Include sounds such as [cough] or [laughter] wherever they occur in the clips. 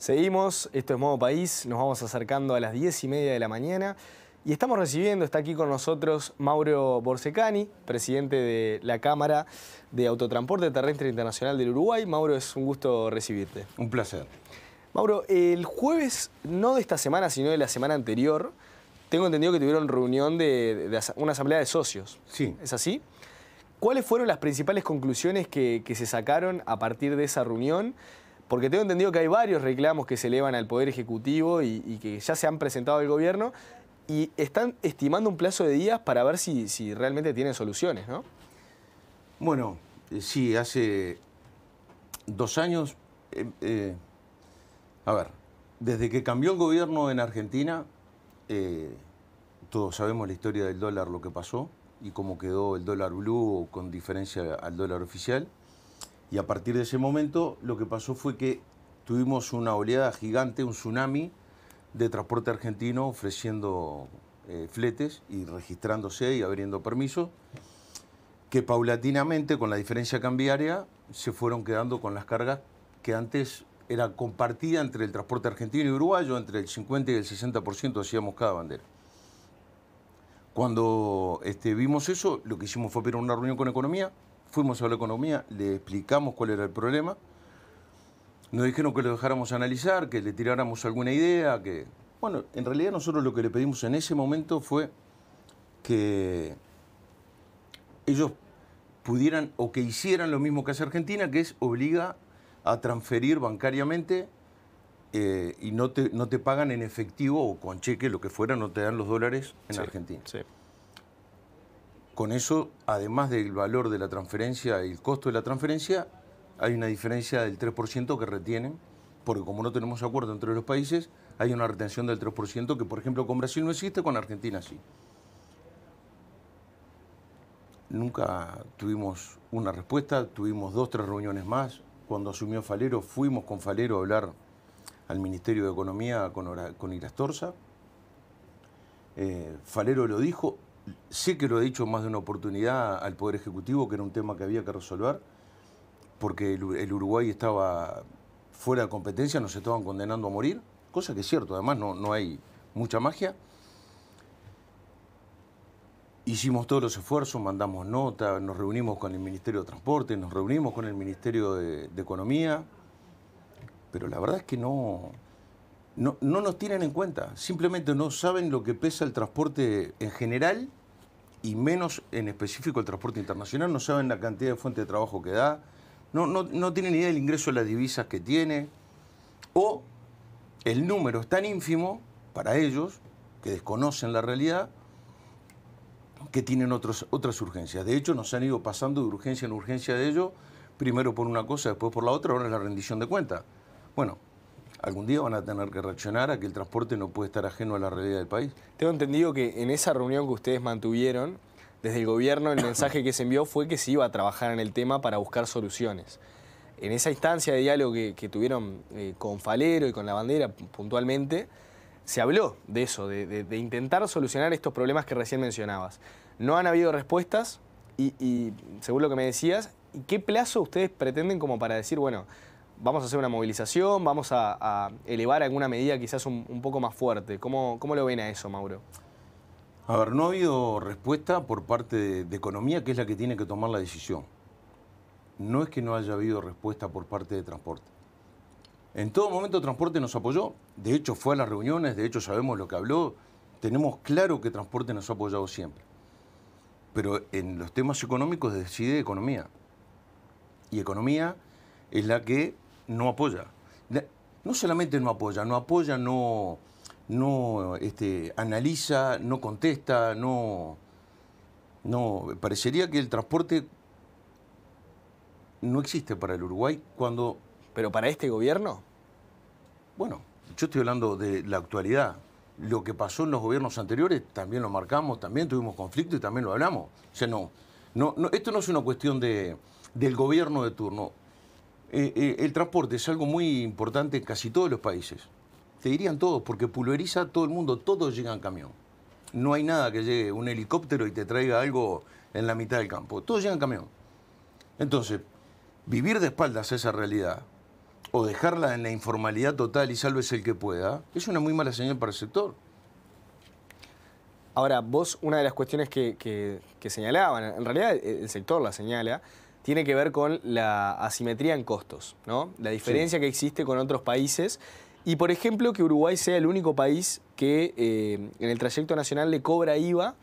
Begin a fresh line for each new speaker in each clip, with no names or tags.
Seguimos, esto es Modo País, nos vamos acercando a las 10 y media de la mañana y estamos recibiendo, está aquí con nosotros Mauro Borsecani, presidente de la Cámara de Autotransporte Terrestre Internacional del Uruguay. Mauro, es un gusto recibirte. Un placer. Mauro, el jueves, no de esta semana, sino de la semana anterior, tengo entendido que tuvieron reunión de, una asamblea de socios. Sí. ¿Es así? ¿Cuáles fueron las principales conclusiones que se sacaron a partir de esa reunión? Porque tengo entendido que hay varios reclamos que se elevan al Poder Ejecutivo y, que ya se han presentado al gobierno y están estimando un plazo de días para ver si, realmente tienen soluciones, ¿no? Bueno, eh, sí, hace dos años, eh, eh,
a ver, desde que cambió el gobierno en Argentina, todos sabemos la historia del dólar, lo que pasó y cómo quedó el dólar blue con diferencia al dólar oficial. Y a partir de ese momento lo que pasó fue que tuvimos una oleada gigante, un tsunami de transporte argentino ofreciendo eh, fletes y registrándose y abriendo permisos, que paulatinamente con la diferencia cambiaria se fueron quedando con las cargas que antes era compartida entre el transporte argentino y uruguayo, entre el 50 y el 60% hacíamos cada bandera. Cuando este, vimos eso, lo que hicimos fue pedir una reunión con economía, fuimos a la economía, le explicamos cuál era el problema, nos dijeron que lo dejáramos analizar, que le tiráramos alguna idea, que... Bueno, en realidad nosotros lo que le pedimos en ese momento fue que ellos pudieran o que hicieran lo mismo que hace Argentina, que es obliga a transferir bancariamente eh, y no te, no te pagan en efectivo o con cheque, lo que fuera, no te dan los dólares en Argentina. Sí. Con eso, además del valor de la transferencia y el costo de la transferencia, hay una diferencia del 3% que retienen, porque como no tenemos acuerdo entre los países, hay una retención del 3% que, por ejemplo, con Brasil no existe, con Argentina sí. Nunca tuvimos una respuesta, tuvimos dos, tres reuniones más. Cuando asumió Falero, fuimos con Falero a hablar al Ministerio de Economía con, con Irastorza. Eh, Falero lo dijo, Sé que lo he dicho más de una oportunidad al Poder Ejecutivo, que era un tema que había que resolver, porque el Uruguay estaba fuera de competencia, nos estaban condenando a morir, cosa que es cierto, además no, hay mucha magia. Hicimos todos los esfuerzos, mandamos nota, nos reunimos con el Ministerio de Transporte, nos reunimos con el Ministerio de, Economía, pero la verdad es que no, no, no nos tienen en cuenta, simplemente no saben lo que pesa el transporte en general y menos en específico el transporte internacional, no saben la cantidad de fuente de trabajo que da, no, no, no tienen idea del ingreso de las divisas que tiene, o el número es tan ínfimo para ellos, que desconocen la realidad, que tienen otras urgencias. De hecho, nos han ido pasando de urgencia en urgencia de ellos, primero por una cosa, después por la otra, ahora es la rendición de cuentas. Bueno,
algún día van a tener que reaccionar a que el transporte no puede estar ajeno a la realidad del país. Tengo entendido que en esa reunión que ustedes mantuvieron, desde el gobierno el [coughs] mensaje que se envió fue que se iba a trabajar en el tema para buscar soluciones. En esa instancia de diálogo que, tuvieron eh, con Falero y con la bandera puntualmente, se habló de eso, de, intentar solucionar estos problemas que recién mencionabas. No han habido respuestas y, y según lo que me decías, ¿qué plazo ustedes pretenden como para decir, bueno, vamos a hacer una movilización, vamos a, elevar alguna medida quizás un, poco más fuerte. ¿Cómo, ¿Cómo, lo ven a eso, Mauro?
A ver, no ha habido respuesta por parte de, Economía, que es la que tiene que tomar la decisión. No es que no haya habido respuesta por parte de Transporte. En todo momento Transporte nos apoyó, de hecho fue a las reuniones, de hecho sabemos lo que habló, tenemos claro que Transporte nos ha apoyado siempre. Pero en los temas económicos decide Economía. Y Economía es la que no apoya. No solamente no apoya, no apoya, no, no este, analiza, no contesta, no, no. Parecería que el transporte no existe para el Uruguay cuando. ¿Pero para este gobierno? Bueno, yo estoy hablando de la actualidad. Lo que pasó en los gobiernos anteriores también lo marcamos, también tuvimos conflicto y también lo hablamos. O sea, no. no, esto no es una cuestión de, del gobierno de turno. Eh, eh, el transporte es algo muy importante en casi todos los países. Te dirían todos, porque pulveriza a todo el mundo, todos llegan en camión. No hay nada que llegue un helicóptero y te traiga algo en la mitad del campo. Todos llegan en camión. Entonces, vivir de espaldas a esa realidad o dejarla en la informalidad
total y salves el que pueda, es una muy mala señal para el sector. Ahora, vos, una de las cuestiones que señalaban, en realidad el sector la señala, tiene que ver con la asimetría en costos, ¿no? La diferencia que existe con otros países. Y, por ejemplo, que Uruguay sea el único país que eh, en el trayecto nacional le cobra IVA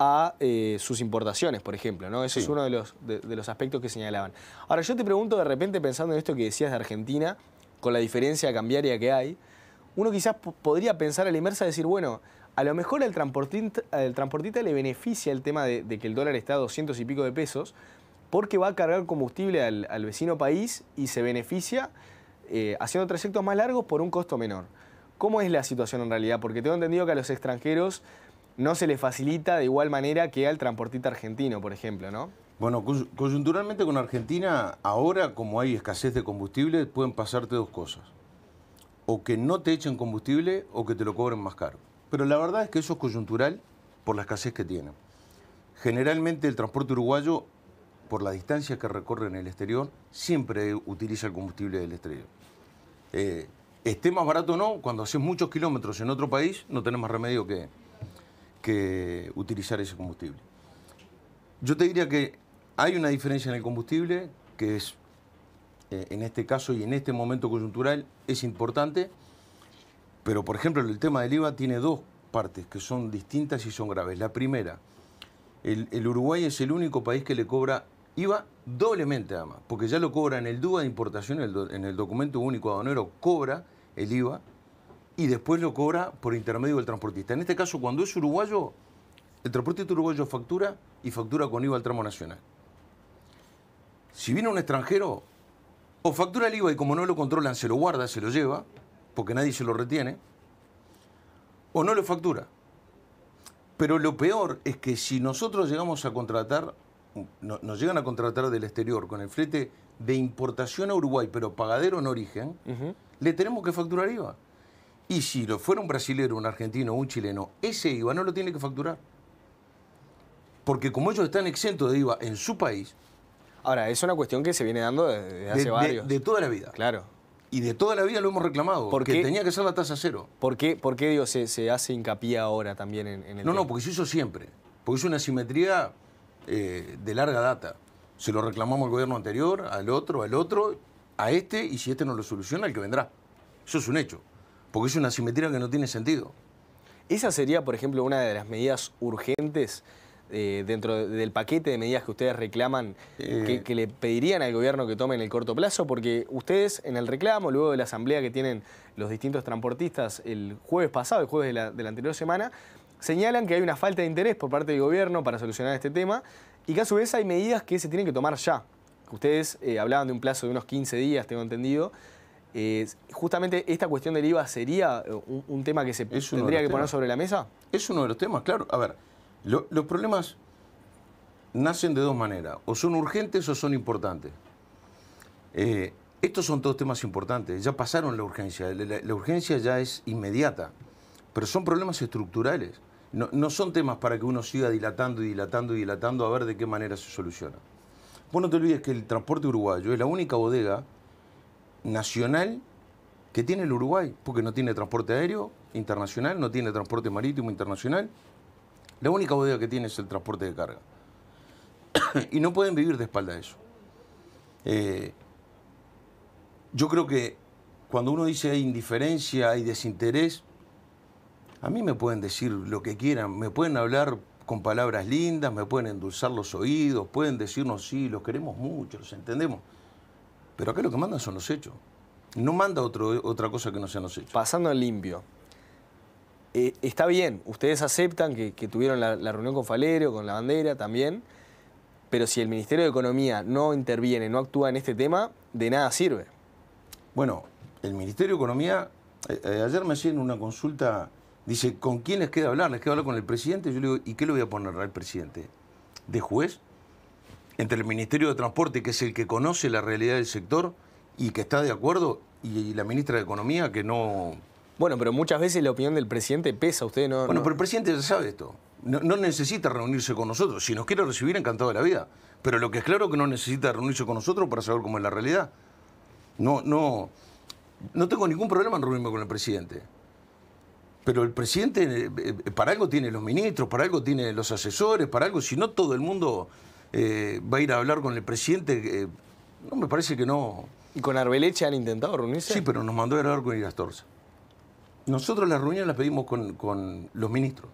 a eh, sus importaciones, por ejemplo, ¿no? Ese es uno de los, aspectos que señalaban. Ahora, yo te pregunto de repente, pensando en esto que decías de Argentina, con la diferencia cambiaria que hay, uno quizás podría pensar a la inversa decir, bueno, a lo mejor al transportista, le beneficia el tema de, de, que el dólar está a 200 y pico de pesos, porque va a cargar combustible al, vecino país y se beneficia eh, haciendo trayectos más largos por un costo menor. ¿Cómo es la situación en realidad? Porque tengo entendido que a los extranjeros no se les facilita de igual manera que al transportista argentino, por ejemplo, ¿no? Bueno, coyunturalmente
con Argentina, ahora como hay escasez de combustible, pueden pasarte dos cosas. O que no te echen combustible o que te lo cobren más caro. Pero la verdad es que eso es coyuntural por la escasez que tienen. Generalmente el transporte uruguayo por la distancia que recorre en el exterior, siempre utiliza el combustible del exterior. Eh, esté más barato o no, cuando haces muchos kilómetros en otro país, no tenés más remedio que, que utilizar ese combustible. Yo te diría que hay una diferencia en el combustible que es, eh, en este caso y en este momento coyuntural, es importante, pero por ejemplo el tema del IVA tiene dos partes que son distintas y son graves. La primera, el Uruguay es el único país que le cobra IVA doblemente ama, porque ya lo cobra en el DUA de importación, en el documento único aduanero cobra el IVA y después lo cobra por intermedio del transportista. En este caso, cuando es uruguayo, el transportista uruguayo factura y factura con IVA al tramo nacional. Si viene un extranjero, o factura el IVA y como no lo controlan, se lo guarda, se lo lleva, porque nadie se lo retiene, o no lo factura. Pero lo peor es que si nosotros llegamos a contratar nos llegan a contratar del exterior con el flete de importación a Uruguay, pero pagadero en origen, le tenemos que facturar IVA. Y si lo fuera un brasilero, un argentino, un chileno, ese IVA no lo tiene que facturar. Porque como ellos están exentos de IVA en su país. Ahora,
es una cuestión que se viene dando desde hace varios. De, toda la vida. Claro.
Y de toda la vida lo hemos reclamado, porque
tenía que ser la tasa cero. ¿Por qué, se, hace hincapié ahora también en, el.? No, no, porque
se hizo siempre. Porque es una simetría eh, de larga data. Se lo reclamamos al gobierno anterior, al otro, al otro, a este, y si este no lo soluciona, al que vendrá. Eso es
un hecho, porque es una simetría que no tiene sentido. Esa sería, por ejemplo, una de las medidas urgentes eh, dentro del paquete de medidas que ustedes reclaman, eh. que, le pedirían al gobierno que tome en el corto plazo, porque ustedes en el reclamo, luego de la asamblea que tienen los distintos transportistas el jueves pasado, el jueves de la anterior semana, señalan que hay una falta de interés por parte del gobierno para solucionar este tema y que a su vez hay medidas que se tienen que tomar ya. Ustedes eh, hablaban de un plazo de unos 15 días, tengo entendido. Eh, justamente esta cuestión del IVA sería eh, un, tema que se tendría que poner sobre la mesa. Es uno de los temas, claro. A
ver, los problemas nacen de dos maneras, o son urgentes o son importantes. estos son todos temas importantes, ya pasaron la urgencia, la urgencia ya es inmediata, pero son problemas estructurales no, son temas para que uno siga dilatando y dilatando y dilatando a ver de qué manera se soluciona. Vos no te olvides que el transporte uruguayo es la única bodega nacional que tiene el Uruguay, porque no tiene transporte aéreo internacional, no tiene transporte marítimo internacional. La única bodega que tiene es el transporte de carga. [coughs] y no pueden vivir de espalda a eso. Eh, yo creo que cuando uno dice hay indiferencia, hay desinterés, a mí me pueden decir lo que quieran, me pueden hablar con palabras lindas, me pueden endulzar los oídos, pueden decirnos, sí, los queremos mucho, los entendemos. Pero acá lo que mandan son los hechos. No manda otra cosa que no
sean los hechos. Pasando al limpio. Eh, está bien, ustedes aceptan que, tuvieron la, reunión con Falerio, con la bandera también, pero si el Ministerio de Economía no interviene, no actúa en este tema, de nada sirve.
Bueno, el Ministerio de Economía, eh, eh, ayer me hacían una consulta Dice, ¿con quién les queda hablar? ¿Les queda hablar con el presidente? Yo le digo, ¿y qué le voy a poner al presidente? ¿De juez? Entre el Ministerio de Transporte, que es el que conoce la realidad del sector y que está de acuerdo, y la ministra de Economía, que no... Bueno, pero muchas veces la opinión del presidente pesa, usted no... Bueno, pero el presidente ya sabe esto. No, necesita reunirse con nosotros. Si nos quiere recibir, encantado de la vida. Pero lo que es claro es que no necesita reunirse con nosotros para saber cómo es la realidad. No, no, no tengo ningún problema en reunirme con el presidente. Pero el presidente, eh, eh, para algo tiene los ministros, para algo tiene los asesores, para algo, si no todo el mundo eh, va a ir a hablar con el presidente, no me parece que no. ¿Y con Arbeleche han intentado reunirse? Sí, pero nos mandó a hablar con Irastorza. Nosotros las reuniones las pedimos con, los ministros.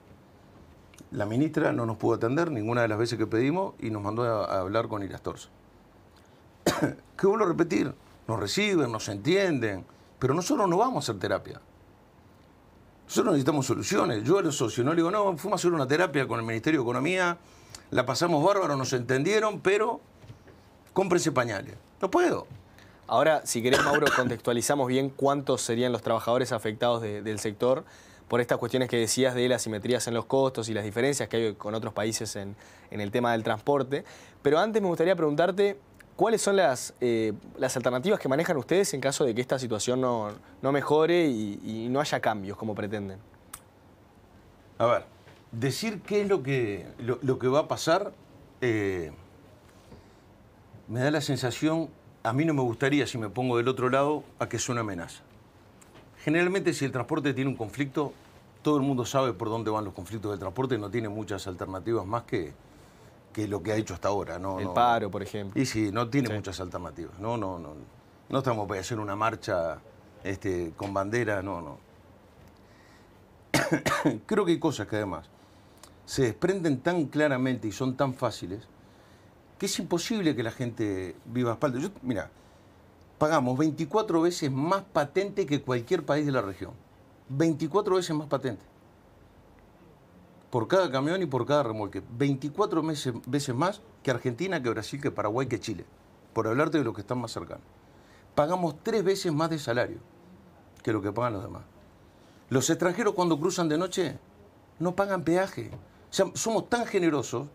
La ministra no nos pudo atender ninguna de las veces que pedimos y nos mandó a, hablar con Irastorza. [coughs] ¿Qué vuelvo a repetir, nos reciben, nos entienden, pero nosotros no vamos a hacer terapia. Nosotros necesitamos soluciones. Yo a los no le digo, no, fuimos a hacer una terapia
con el Ministerio de Economía, la pasamos bárbaro, nos entendieron, pero cómprense pañales. No puedo. Ahora, si querés, Mauro, [coughs] contextualizamos bien cuántos serían los trabajadores afectados del sector por estas cuestiones que decías de las simetrías en los costos y las diferencias que hay con otros países en el tema del transporte. Pero antes me gustaría preguntarte ¿Cuáles son eh, las, alternativas que manejan ustedes en caso de que esta situación no, mejore y, no haya cambios como pretenden? A ver, decir
qué es lo que, lo, que va a pasar eh, me da la sensación, a mí no me gustaría, si me pongo del otro lado, a que es una amenaza. Generalmente si el transporte tiene un conflicto, todo el mundo sabe por dónde van los conflictos del transporte, no tiene muchas alternativas más que, que lo que ha hecho hasta ahora. el paro, por ejemplo. Y sí, no tiene muchas alternativas. No, no, no. No estamos para hacer una marcha este, con bandera, no, no. [coughs] Creo que hay cosas que además se desprenden tan claramente y son tan fáciles que es imposible que la gente viva a espaldas. mira, pagamos 24 veces más patente que cualquier país de la región. 24 veces más patente por cada camión y por cada remolque. 24 veces más que Argentina, que Brasil, que Paraguay, que Chile. Por hablarte de los que están más cercanos. Pagamos tres veces más de salario que lo que pagan los demás. Los extranjeros cuando cruzan de noche no pagan peaje. O sea, somos tan generosos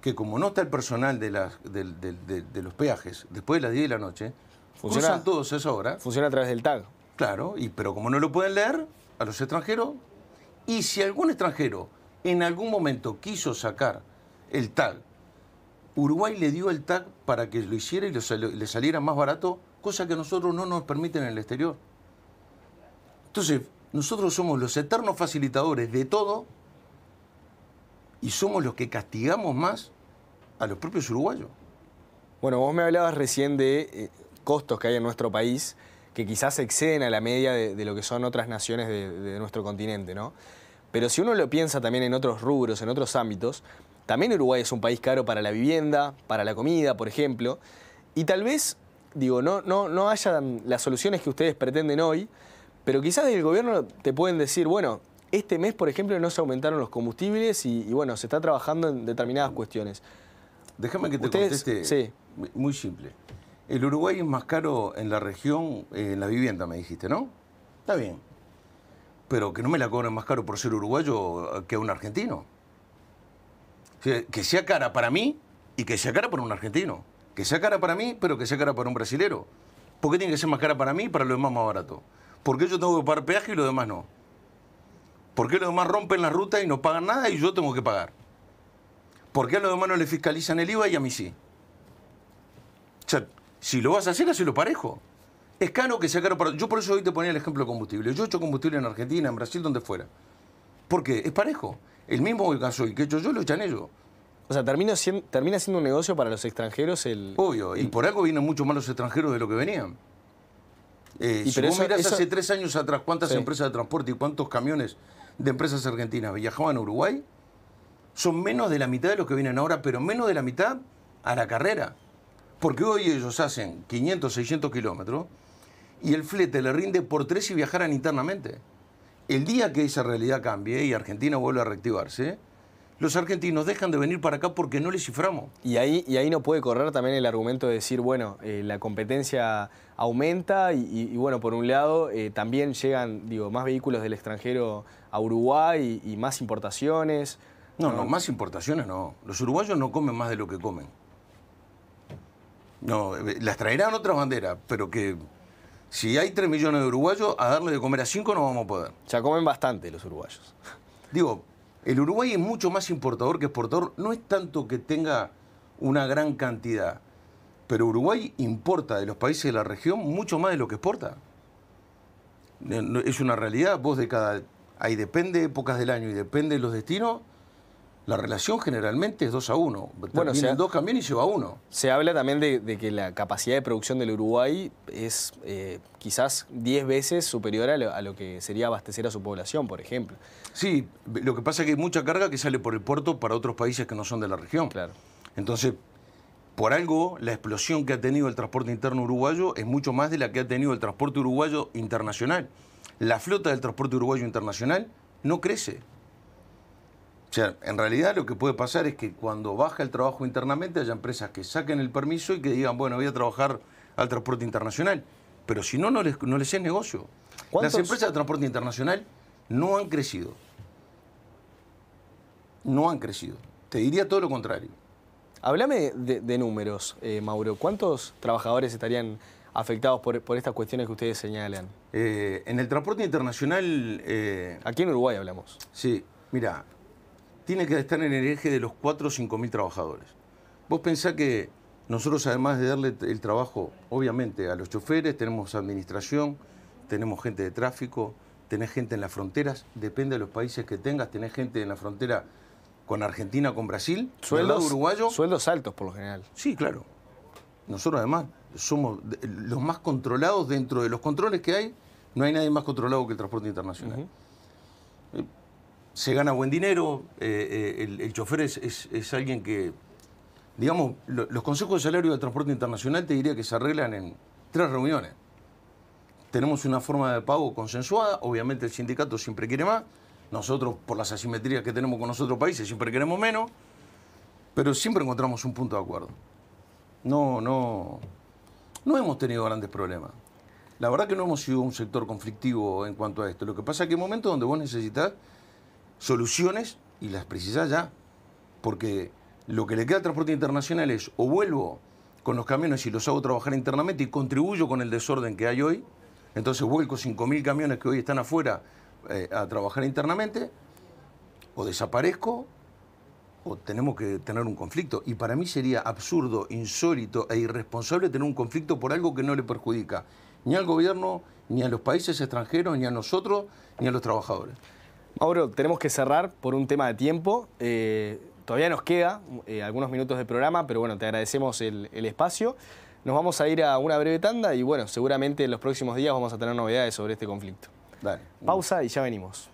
que como no está el personal de, los peajes después de las 10 de la noche, cruzan todos a esa hora. Funciona a través del TAG. Claro, pero como no lo pueden leer a los extranjeros, y si algún extranjero en algún momento quiso sacar el tag. Uruguay le dio el tag para que lo hiciera y le saliera más barato, cosa que nosotros no nos permiten en el exterior. Entonces, nosotros somos los eternos facilitadores de todo
y somos los que castigamos más a los propios uruguayos. Bueno, vos me hablabas recién de eh, costos que hay en nuestro país que quizás exceden a la media de, lo que son otras naciones de, de nuestro continente, ¿no? Pero si uno lo piensa también en otros rubros, en otros ámbitos, también Uruguay es un país caro para la vivienda, para la comida, por ejemplo. Y tal vez, digo, no, no, no haya las soluciones que ustedes pretenden hoy, pero quizás el gobierno te pueden decir, bueno, este mes, por ejemplo, no se aumentaron los combustibles y, bueno, se está trabajando en determinadas cuestiones. Déjame que te conteste. Sí.
Muy simple. El Uruguay es más caro en la región, eh, en la vivienda, me dijiste, ¿no? Está bien pero que no me la cobren más caro por ser uruguayo eh, que un argentino. que sea cara para mí y que sea cara para un argentino. Que sea cara para mí, pero que sea cara para un brasilero. ¿Por qué tiene que ser más cara para mí y para los demás más barato? ¿Por qué yo tengo que pagar peaje y los demás no? ¿Por qué los demás rompen la ruta y no pagan nada y yo tengo que pagar? ¿Por qué a los demás no le fiscalizan el IVA y a mí sí? O sea, si lo vas a hacer, así lo parejo. Es caro que se caro Yo por eso hoy te ponía el ejemplo de combustible. Yo he hecho combustible en Argentina, en Brasil, donde fuera. ¿Por qué? Es parejo. El mismo y que
he hecho yo lo echan ellos. O sea, termina siendo, un negocio para los extranjeros el... Obvio, y por algo vienen mucho más los extranjeros de lo que venían. Eh, si vos hace
tres años atrás cuántas empresas de transporte y cuántos camiones de empresas argentinas viajaban a Uruguay, son menos de la mitad de los que vienen ahora, pero menos de la mitad a la carrera. Porque hoy ellos hacen 500, 600 kilómetros, y el flete le rinde por tres y viajaran internamente. El día que esa realidad cambie y Argentina vuelve a reactivarse, los argentinos dejan de venir para acá porque no les ciframos.
Y ahí, ahí no puede correr también el argumento de decir, bueno, eh, la competencia aumenta y, bueno, por un lado eh, también llegan, digo, más vehículos del extranjero a Uruguay y, más importaciones. No, no, no, más importaciones no. Los uruguayos no comen más de lo que comen.
No, eh, las traerán otras banderas, pero que si hay 3 millones de uruguayos, a darle de comer a 5 no vamos a poder. Ya comen bastante los uruguayos. Digo, el Uruguay es mucho más importador que exportador. No es tanto que tenga una gran cantidad, pero Uruguay importa de los países de la región mucho más de lo que exporta. Eh, es una realidad. Vos de cada... Ahí depende de épocas del año y depende de los destinos
la relación generalmente es 2 a 1. Bueno, Vienen
2 y se va uno.
Se habla también de, que la capacidad de producción del Uruguay es eh, quizás 10 veces superior a lo, a lo, que sería abastecer a su población, por ejemplo. Sí, lo que pasa es que hay mucha carga que sale por el
puerto para otros países que no son de la región. Claro. Entonces, por algo, la explosión que ha tenido el transporte interno uruguayo es mucho más de la que ha tenido el transporte uruguayo internacional. La flota del transporte uruguayo internacional no crece. O sea, en realidad lo que puede pasar es que cuando baja el trabajo internamente haya empresas que saquen el permiso y que digan, bueno, voy a trabajar al transporte internacional. Pero si no, no les, no es negocio. Las empresas de transporte internacional no han crecido. No han
crecido. Te diría todo lo contrario. Háblame de, números, eh, Mauro. ¿Cuántos trabajadores estarían afectados por, estas cuestiones que ustedes señalan? Eh, en el transporte internacional... Eh, Aquí en Uruguay hablamos. Sí, mira, tiene que estar
en el eje de los 4 o 5 mil trabajadores. Vos pensás que nosotros, además de darle el trabajo, obviamente, a los choferes, tenemos administración, tenemos gente de tráfico, tenés gente en las fronteras, depende de los países que tengas, tenés gente en la frontera con Argentina, con Brasil, sueldos uruguayos. Sueldos altos por lo general. Sí, claro. Nosotros además somos los más controlados dentro de los controles que hay, no hay nadie más controlado que el transporte internacional se gana buen dinero, eh, eh, el, chofer es, es, alguien que, digamos, los consejos de salario de transporte internacional te diría que se arreglan en tres reuniones. Tenemos una forma de pago consensuada, obviamente el sindicato siempre quiere más, nosotros por las asimetrías que tenemos con los otros países siempre queremos menos, pero siempre encontramos un punto de acuerdo. No, no, no hemos tenido grandes problemas. La verdad que no hemos sido un sector conflictivo en cuanto a esto. Lo que pasa es que hay momentos donde vos necesitas soluciones y las precisa ya. Porque lo que le queda al transporte internacional es o vuelvo con los camiones y los hago trabajar internamente y contribuyo con el desorden que hay hoy. Entonces vuelco 5.000 camiones que hoy están afuera eh, a trabajar internamente, o desaparezco, o tenemos que tener un conflicto. Y para mí sería absurdo, insólito e irresponsable tener un conflicto por algo que no le perjudica ni al gobierno, ni a los países extranjeros, ni a
nosotros, ni a los trabajadores. Mauro, tenemos que cerrar por un tema de tiempo. Eh, todavía nos queda eh, algunos minutos de programa, pero bueno, te agradecemos el, el, espacio. Nos vamos a ir a una breve tanda y bueno, seguramente en los próximos días vamos a tener novedades sobre este conflicto. Dale. Pausa y ya venimos.